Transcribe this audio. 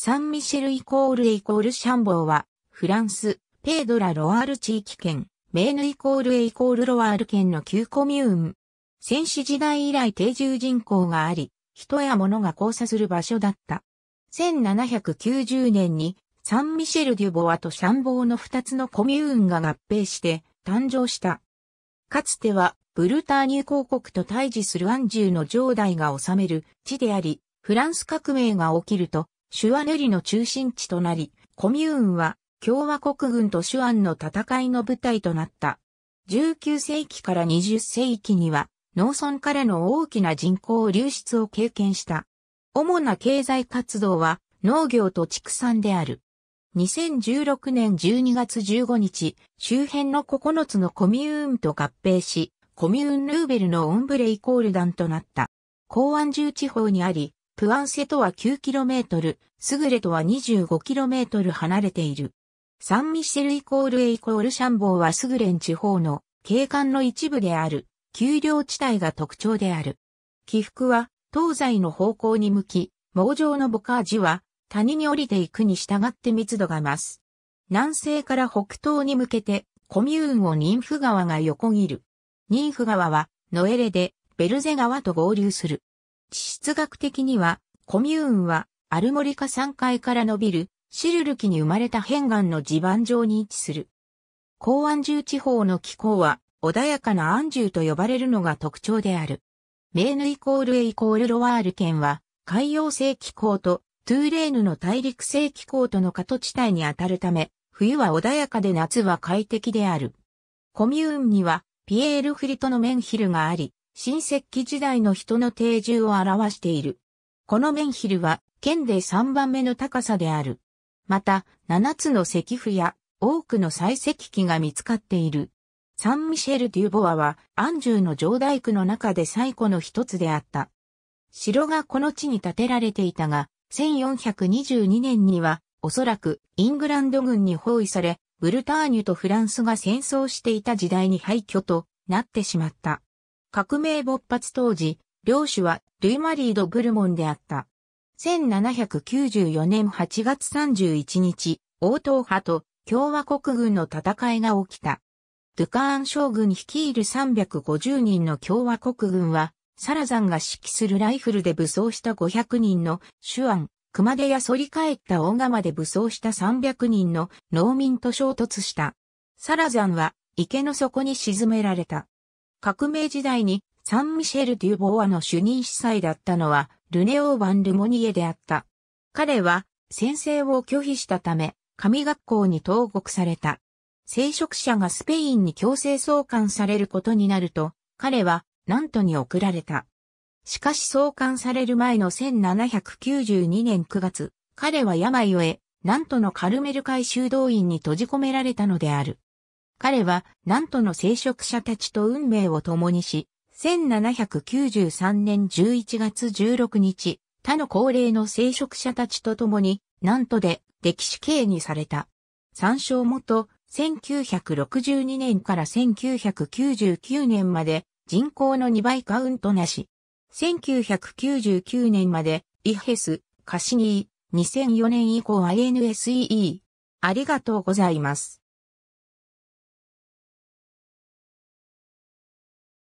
サンミシェルイコールイコールシャンボーは、フランス、ペードラ・ロワール地域圏、メーヌイコールエイコールロワール県の旧コミューン。戦死時代以来定住人口があり、人や物が交差する場所だった。1790年に、サンミシェル・デュボワとシャンボーの二つのコミューンが合併して誕生した。かつては、ブルターニュ公国と対峙するアンジュの城代が治める地であり、フランス革命が起きると、シュアヌリの中心地となり、コミューンは共和国軍とシュアンの戦いの舞台となった。19世紀から20世紀には農村からの大きな人口流出を経験した。主な経済活動は農業と畜産である。2016年12月15日、周辺の9つのコミューンと合併し、コミューンヌーベルのオンブレイコール団となった。港湾重地方にあり、プアンセとは 9km、スグレとは 25km 離れている。サンミシェルイコールエイコールシャンボーはスグレン地方の景観の一部である、丘陵地帯が特徴である。起伏は東西の方向に向き、猛状のボカージは谷に降りていくに従って密度が増す。南西から北東に向けてコミューンをニンフ川が横切る。ニンフ川はノエレでベルゼ川と合流する。地質学的には、コミューンはアルモリカ3階から伸びるシルル期に生まれた片岩の地盤上に位置する。高安住地方の気候は穏やかな安住と呼ばれるのが特徴である。メーヌイコールエイコールロワール県は海洋性気候とトゥーレーヌの大陸性気候との過渡地帯にあたるため、冬は穏やかで夏は快適である。コミューンにはピエール・フリトのメンヒルがあり、新石器時代の人の定住を表している。このメンヒルは、県で3番目の高さである。また、7つの石符や多くの採石器が見つかっている。サン・ミシェル・デュボアは、アンジューの城大区の中で最古の一つであった。城がこの地に建てられていたが、1422年には、おそらくイングランド軍に包囲され、ブルターニュとフランスが戦争していた時代に廃墟となってしまった。革命勃発当時、領主はルイ・マリー・ド・グルモンであった。1794年8月31日、王党派と共和国軍の戦いが起きた。ドゥカーン将軍率いる350人の共和国軍は、サラザンが指揮するライフルで武装した500人の手腕、熊手や反り返った大釜で武装した300人の農民と衝突した。サラザンは池の底に沈められた。革命時代にサン・ミシェル・デュボアの主任司祭だったのは、ルネオー・バン・ルモニエであった。彼は、先制を拒否したため、神学校に投獄された。聖職者がスペインに強制送還されることになると、彼は、ナントに送られた。しかし送還される前の1792年9月、彼は病を得、ナントのカルメル会修道院に閉じ込められたのである。彼は、なんとの聖職者たちと運命を共にし、1793年11月16日、他の高齢の聖職者たちと共に、なんとで、歴史刑にされた。参照元、1962年から1999年まで、人口の2倍カウントなし。1999年まで、イヘス、カシニー、2004年以降 i n s e e ありがとうございます。